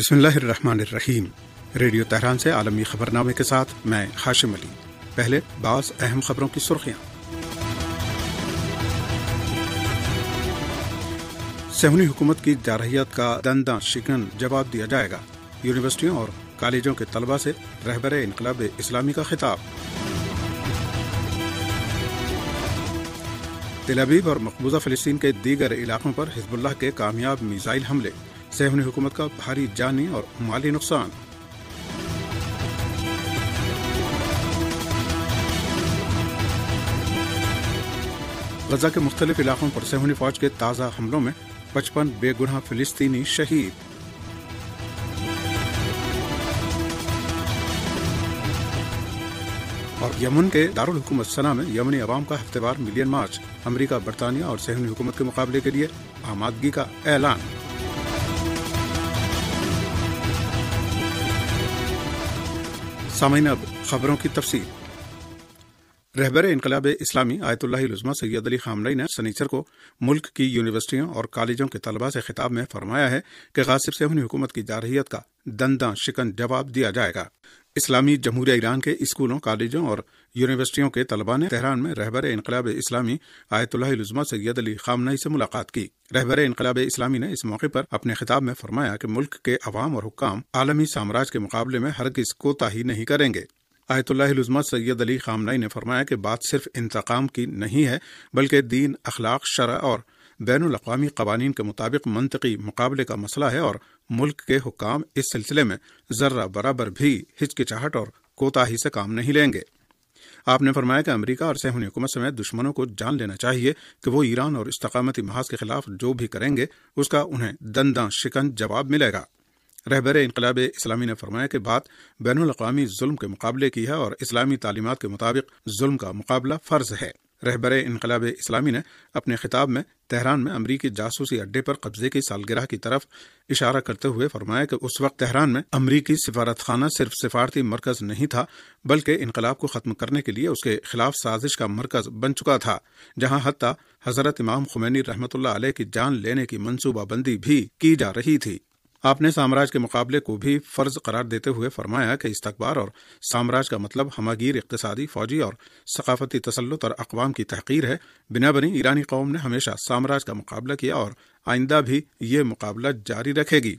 بسم اللہ الرحمن الرحیم ریڈیو تہران سے عالمی نامے کے ساتھ میں ہاشم علی پہلے بعض اہم خبروں کی سرخیاں سہونی حکومت کی جارحیت کا دندہ شکن جواب دیا جائے گا یونیورسٹیوں اور کالجوں کے طلبہ سے رہبر انقلاب اسلامی کا خطاب تلبیب اور مقبوضہ فلسطین کے دیگر علاقوں پر حزب اللہ کے کامیاب میزائل حملے سیہونی حکومت کا بھاری جانی اور مالی نقصان غزہ کے مختلف علاقوں پر سیہونی فوج کے تازہ حملوں میں پچپن بے گناہ فلسطینی شہید اور یمن کے دارالحکومت سنا میں یمنی عوام کا ہفتے وار ملین مارچ امریکہ برطانیہ اور سہونی حکومت کے مقابلے کے لیے آمادگی کا اعلان سامعین اب خبروں کی تفصیل رہبر انقلاب اسلامی آیت اللہ عزمہ سید علی خامنئی نے سنیچر کو ملک کی یونیورسٹیوں اور کالجوں کے طلبہ سے خطاب میں فرمایا ہے کہ غاصب سے حکومت کی جارحیت کا دنداں شکن جواب دیا جائے گا اسلامی جمہوریہ ایران کے اسکولوں کالجوں اور یونیورسٹیوں کے طلباء تہران میں رہبر انقلاب اسلامی آیت اللہ العظمہ سید علی خامنائی سے ملاقات کی رہبر انقلاب اسلامی نے اس موقع پر اپنے خطاب میں فرمایا کہ ملک کے عوام اور حکام عالمی سامراج کے مقابلے میں ہر کس تاہی نہیں کریں گے آیت اللہ العظمہ سید علی خامنائی نے فرمایا کہ بات صرف انتقام کی نہیں ہے بلکہ دین اخلاق شرح اور بین الاقوامی قوانین کے مطابق منطقی مقابلے کا مسئلہ ہے اور ملک کے حکام اس سلسلے میں ذرہ برابر بھی ہچکچاہٹ اور کوتاہی سے کام نہیں لیں گے آپ نے فرمایا کہ امریکہ اور سہونی حکومت سمیت دشمنوں کو جان لینا چاہیے کہ وہ ایران اور استقامتی محاذ کے خلاف جو بھی کریں گے اس کا انہیں دنداں شکن جواب ملے گا رہبر انقلاب اسلامی نے فرمایا کہ بات بین الاقوامی ظلم کے مقابلے کی ہے اور اسلامی تعلیمات کے مطابق ظلم کا مقابلہ فرض ہے رہبر انقلاب اسلامی نے اپنے خطاب میں تہران میں امریکی جاسوسی اڈے پر قبضے کی سالگرہ کی طرف اشارہ کرتے ہوئے فرمایا کہ اس وقت تہران میں امریکی سفارت خانہ صرف سفارتی مرکز نہیں تھا بلکہ انقلاب کو ختم کرنے کے لیے اس کے خلاف سازش کا مرکز بن چکا تھا جہاں حتیٰ حضرت امام خمینی رحمت اللہ علیہ کی جان لینے کی منصوبہ بندی بھی کی جا رہی تھی آپ نے سامراج کے مقابلے کو بھی فرض قرار دیتے ہوئے فرمایا کہ استقبار اور سامراج کا مطلب ہماگیر اقتصادی فوجی اور ثقافتی تسلط اور اقوام کی تحقیر ہے بنا بنی ایرانی قوم نے ہمیشہ سامراج کا مقابلہ کیا اور آئندہ بھی یہ مقابلہ جاری رکھے گی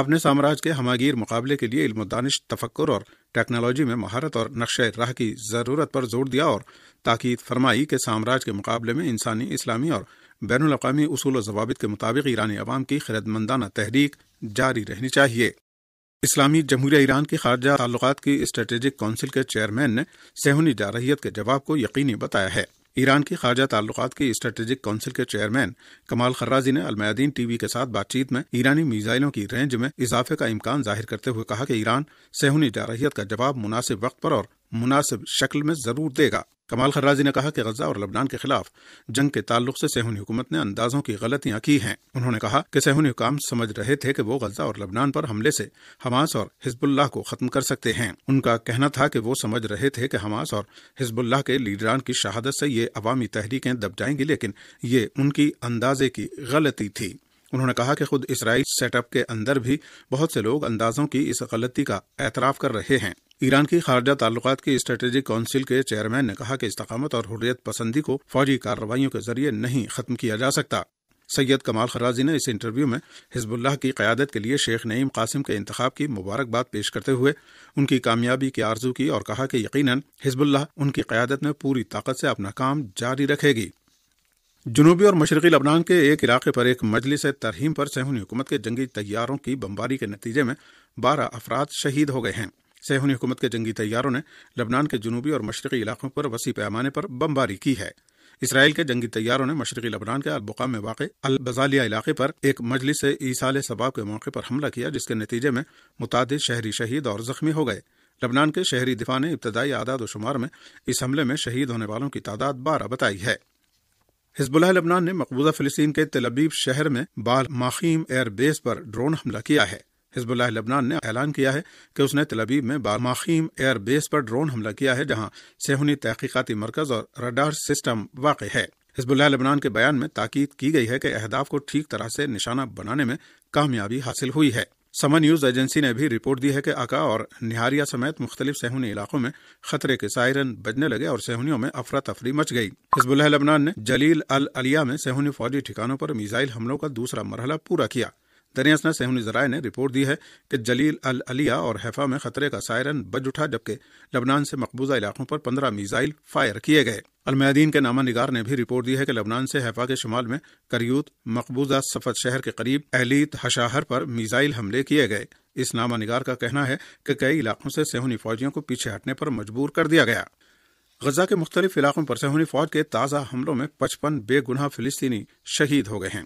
آپ نے سامراج کے ہماگیر مقابلے کے لیے علم و دانش تفکر اور ٹیکنالوجی میں مہارت اور نقشہ راہ کی ضرورت پر زور دیا اور تاکید فرمائی کہ سامراج کے مقابلے میں انسانی اسلامی اور بین الاقوامی اصول و ضوابط کے مطابق ایرانی عوام کی خیرت مندانہ تحریک جاری رہنی چاہیے اسلامی جمہوریہ ایران کی خارجہ تعلقات کی اسٹریٹجک کونسل کے چیئرمین نے سہونی جارحیت کے جواب کو یقینی بتایا ہے ایران کی خارجہ تعلقات کی اسٹریٹجک کونسل کے چیئرمین کمال خرازی نے المیادین ٹی وی کے ساتھ بات چیت میں ایرانی میزائلوں کی رینج میں اضافے کا امکان ظاہر کرتے ہوئے کہا کہ ایران سہونی جارحیت کا جواب مناسب وقت پر اور مناسب شکل میں ضرور دے گا کمال خرازی نے کہا کہ غزہ اور لبنان کے خلاف جنگ کے تعلق سے حکومت نے اندازوں کی غلطیاں کی ہیں انہوں نے کہا کہ سہونی حکام سمجھ رہے تھے کہ وہ غزہ اور لبنان پر حملے سے حماس اور حزب اللہ کو ختم کر سکتے ہیں ان کا کہنا تھا کہ وہ سمجھ رہے تھے کہ حماس اور حزب اللہ کے لیڈران کی شہادت سے یہ عوامی تحریکیں دب جائیں گی لیکن یہ ان کی اندازے کی غلطی تھی انہوں نے کہا کہ خود اسرائیل سیٹ اپ کے اندر بھی بہت سے لوگ اندازوں کی اس غلطی کا اعتراف کر رہے ہیں ایران کی خارجہ تعلقات کی اسٹریٹجک کونسل کے چیئرمین نے کہا کہ استقامت اور حریت پسندی کو فوجی کارروائیوں کے ذریعے نہیں ختم کیا جا سکتا سید کمال خرازی نے اس انٹرویو میں حزب اللہ کی قیادت کے لیے شیخ نعیم قاسم کے انتخاب کی مبارکباد پیش کرتے ہوئے ان کی کامیابی کی آرزو کی اور کہا کہ یقیناً حزب اللہ ان کی قیادت میں پوری طاقت سے اپنا کام جاری رکھے گی جنوبی اور مشرقی لبنان کے ایک علاقے پر ایک مجلس ترہیم پر سہونی حکومت کے جنگی طیاروں کی بمباری کے نتیجے میں بارہ افراد شہید ہو گئے ہیں سیہونی حکومت کے جنگی طیاروں نے لبنان کے جنوبی اور مشرقی علاقوں پر وسیع پیمانے پر بمباری کی ہے اسرائیل کے جنگی طیاروں نے مشرقی لبنان کے البقام میں واقع البزالیہ علاقے پر ایک مجلس سے ثباب کے موقع پر حملہ کیا جس کے نتیجے میں متعدد شہری شہید اور زخمی ہو گئے لبنان کے شہری دفاع نے ابتدائی اعداد و شمار میں اس حملے میں شہید ہونے والوں کی تعداد بارہ بتائی ہے حزب اللہ لبنان نے مقبوضہ فلسطین کے تلبیب شہر میں بال ماخیم ایئر بیس پر ڈرون حملہ کیا ہے حزب اللہ لبنان نے اعلان کیا ہے کہ اس نے تلبیب میں باماخیم ایئر بیس پر ڈرون حملہ کیا ہے جہاں سہونی تحقیقاتی مرکز اور رڈار سسٹم واقع ہے حزب اللہ لبنان کے بیان میں تاکید کی گئی ہے کہ اہداف کو ٹھیک طرح سے نشانہ بنانے میں کامیابی حاصل ہوئی ہے سما نیوز ایجنسی نے بھی رپورٹ دی ہے کہ اکا اور نہاریا سمیت مختلف سہونی علاقوں میں خطرے کے سائرن بجنے لگے اور سہونیوں میں افراتفری مچ گئی حزب اللہ لبنان نے جلیل الیا میں سہونی فوجی ٹھکانوں پر میزائل حملوں کا دوسرا مرحلہ پورا کیا دریاسنا سہونی ذرائع نے رپورٹ دی ہے کہ جلیل العلیہ اور حیفا میں خطرے کا سائرن بج اٹھا جبکہ لبنان سے مقبوضہ علاقوں پر پندرہ میزائل فائر کیے گئے المیادین کے نامہ نگار نے بھی رپورٹ دی ہے کہ لبنان سے حیفا کے شمال میں کریوت مقبوضہ سفت شہر کے قریب اہلیت ہشاہر پر میزائل حملے کیے گئے اس نامہ نگار کا کہنا ہے کہ کئی علاقوں سے سہونی فوجیوں کو پیچھے ہٹنے پر مجبور کر دیا گیا غزہ کے مختلف علاقوں پر سہونی فوج کے تازہ حملوں میں پچپن بے گناہ فلسطینی شہید ہو گئے ہیں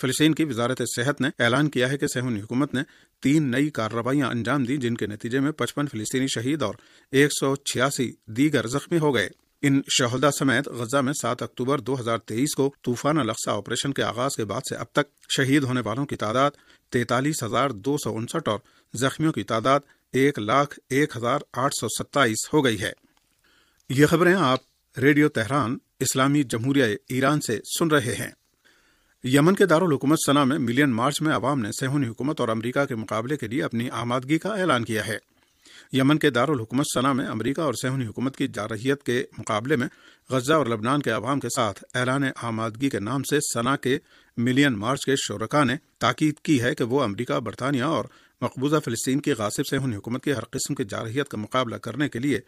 فلسطین کی وزارت صحت نے اعلان کیا ہے کہ سہونی حکومت نے تین نئی کارروائیاں انجام دی جن کے نتیجے میں پچپن فلسطینی شہید اور ایک سو چھیاسی دیگر زخمی ہو گئے ان شہدا سمیت غزہ میں سات اکتوبر دو ہزار تیئیس کو طوفان لقسا آپریشن کے آغاز کے بعد سے اب تک شہید ہونے والوں کی تعداد تینتالیس ہزار دو سو انسٹھ اور زخمیوں کی تعداد ایک لاکھ ایک ہزار آٹھ سو ستائیس ہو گئی ہے یہ خبریں آپ ریڈیو تہران اسلامی جمہوریہ ایران سے سن رہے ہیں یمن کے دارالحکومت ثنا میں ملین مارچ میں عوام نے سہونی حکومت اور امریکہ کے مقابلے کے لیے اپنی آمادگی کا اعلان کیا ہے یمن کے دارالحکومت ثنا میں امریکہ اور سہونی حکومت کی جارحیت کے مقابلے میں غزہ اور لبنان کے عوام کے ساتھ اعلان آمادگی کے نام سے ثنا کے ملین مارچ کے شرکا نے تاکید کی ہے کہ وہ امریکہ برطانیہ اور مقبوضہ فلسطین کی غاصب سہونی حکومت کی ہر قسم کی جارحیت کا مقابلہ کرنے کے لیے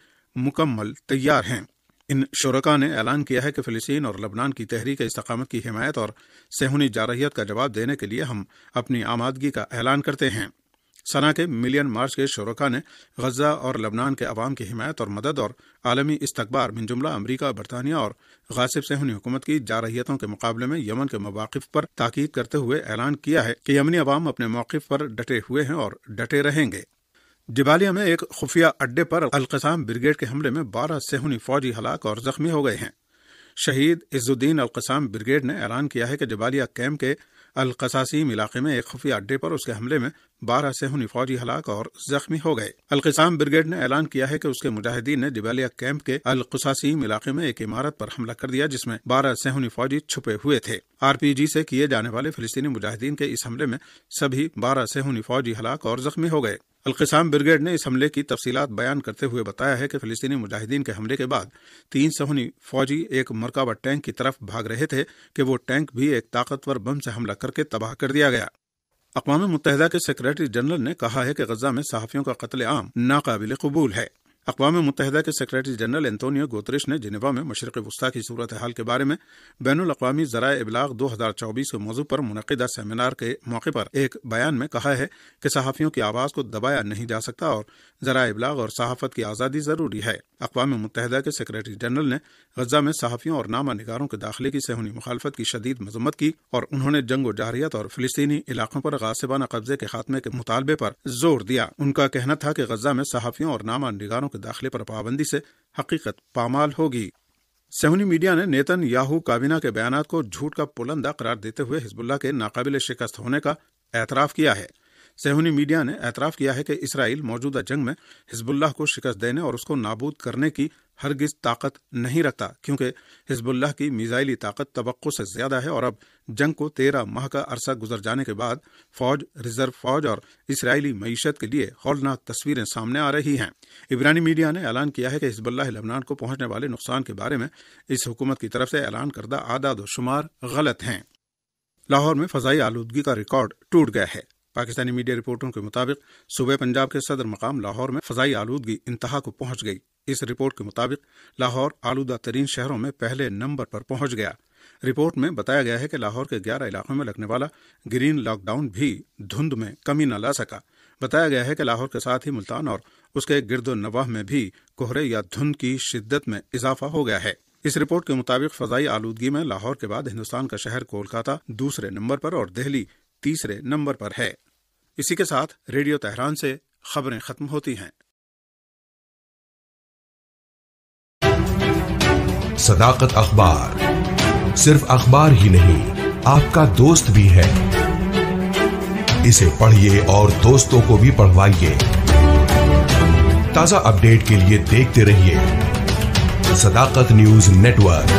مکمل تیار ہیں ان شرکا نے اعلان کیا ہے کہ فلسطین اور لبنان کی تحریک استقامت کی حمایت اور سہونی جارحیت کا جواب دینے کے لیے ہم اپنی آمادگی کا اعلان کرتے ہیں سنا کے ملین مارچ کے شرکا نے غزہ اور لبنان کے عوام کی حمایت اور مدد اور عالمی استقبار من جملہ امریکہ برطانیہ اور غاصب سہونی حکومت کی جارحیتوں کے مقابلے میں یمن کے مواقف پر تاکید کرتے ہوئے اعلان کیا ہے کہ یمنی عوام اپنے موقف پر ڈٹے ہوئے ہیں اور ڈٹے رہیں گے ڈبالیا میں ایک خفیہ اڈے پر القسام بریگیڈ کے حملے میں بارہ سہونی فوجی ہلاک اور زخمی ہو گئے ہیں شہید عز الدین القسام بریگیڈ نے اعلان کیا ہے کہ جبالیہ کیمپ کے القساسیم علاقے میں ایک خفیہ اڈے پر اس کے حملے میں بارہ سہونی فوجی ہلاک اور زخمی ہو گئے القسام بریگیڈ نے اعلان کیا ہے کہ اس کے مجاہدین نے جبالیہ کیمپ کے القساسیم علاقے میں ایک عمارت پر حملہ کر دیا جس میں بارہ سہونی فوجی چھپے ہوئے تھے آر پی جی سے کیے جانے والے فلسطینی مجاہدین کے اس حملے میں سبھی بارہ سہونی فوجی ہلاک اور زخمی ہو گئے القسام بریگیڈ نے اس حملے کی تفصیلات بیان کرتے ہوئے بتایا ہے کہ فلسطینی مجاہدین کے حملے کے بعد تین سہونی فوجی ایک مرکبہ ٹینک کی طرف بھاگ رہے تھے کہ وہ ٹینک بھی ایک طاقتور بم سے حملہ کر کے تباہ کر دیا گیا اقوام متحدہ کے سیکرٹری جنرل نے کہا ہے کہ غزہ میں صحافیوں کا قتل عام ناقابل قبول ہے اقوام متحدہ کے سیکریٹری جنرل انتونیو گوترش نے جنیوا میں مشرق وسطیٰ کی صورتحال کے بارے میں بین الاقوامی ذرائع ابلاغ دو ہزار چوبیس کے موضوع پر منعقدہ سیمینار کے موقع پر ایک بیان میں کہا ہے کہ صحافیوں کی آواز کو دبایا نہیں جا سکتا اور ذرائع ابلاغ اور صحافت کی آزادی ضروری ہے اقوام متحدہ کے سیکریٹری جنرل نے غزہ میں صحافیوں اور نامہ نگاروں کے داخلے کی سہونی مخالفت کی شدید مذمت کی اور انہوں نے جنگ و جہریت اور فلسطینی علاقوں پر غاصبانہ قبضے کے خاتمے کے مطالبے پر زور دیا ان کا کہنا تھا کہ غزہ میں صحافیوں اور نامہ نگاروں کے داخلے پر پابندی سے حقیقت پامال ہوگی سہونی میڈیا نے نیتن یاہو کابینہ کے بیانات کو جھوٹ کا پلندہ قرار دیتے ہوئے حزب اللہ کے ناقابل شکست ہونے کا اعتراف کیا ہے سہونی میڈیا نے اعتراف کیا ہے کہ اسرائیل موجودہ جنگ میں حزب اللہ کو شکست دینے اور اس کو نابود کرنے کی ہرگز طاقت نہیں رکھتا کیونکہ حزب اللہ کی میزائلی طاقت توقع سے زیادہ ہے اور اب جنگ کو تیرہ ماہ کا عرصہ گزر جانے کے بعد فوج ریزرو فوج اور اسرائیلی معیشت کے لیے ہولناک تصویریں سامنے آ رہی ہیں ابرانی میڈیا نے اعلان کیا ہے کہ حزب اللہ لبنان کو پہنچنے والے نقصان کے بارے میں اس حکومت کی طرف سے اعلان کردہ اعداد و شمار غلط ہیں لاہور میں فضائی آلودگی کا ریکارڈ ٹوٹ گیا ہے پاکستانی میڈیا رپورٹوں کے مطابق صوبہ پنجاب کے صدر مقام لاہور میں فضائی آلودگی انتہا کو پہنچ گئی اس رپورٹ کے مطابق لاہور آلودہ ترین شہروں میں پہلے نمبر پر پہنچ گیا رپورٹ میں بتایا گیا ہے کہ لاہور کے گیارہ علاقوں میں لگنے والا گرین لاک ڈاؤن بھی دھند میں کمی نہ لا سکا بتایا گیا ہے کہ لاہور کے ساتھ ہی ملتان اور اس کے گرد و نواح میں بھی کوہرے یا دھند کی شدت میں اضافہ ہو گیا ہے اس رپورٹ کے مطابق فضائی آلودگی میں لاہور کے بعد ہندوستان کا شہر کولکاتا دوسرے نمبر پر اور دہلی تیسرے نمبر پر ہے اسی کے ساتھ ریڈیو تہران سے خبریں ختم ہوتی ہیں صداقت اخبار صرف اخبار ہی نہیں آپ کا دوست بھی ہے اسے پڑھیے اور دوستوں کو بھی پڑھوائیے تازہ اپڈیٹ کے لیے دیکھتے رہیے صداقت نیوز نیٹورک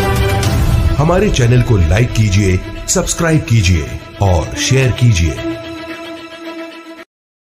ہمارے چینل کو لائک کیجیے سبسکرائب کیجیے اور شیئر کیجیے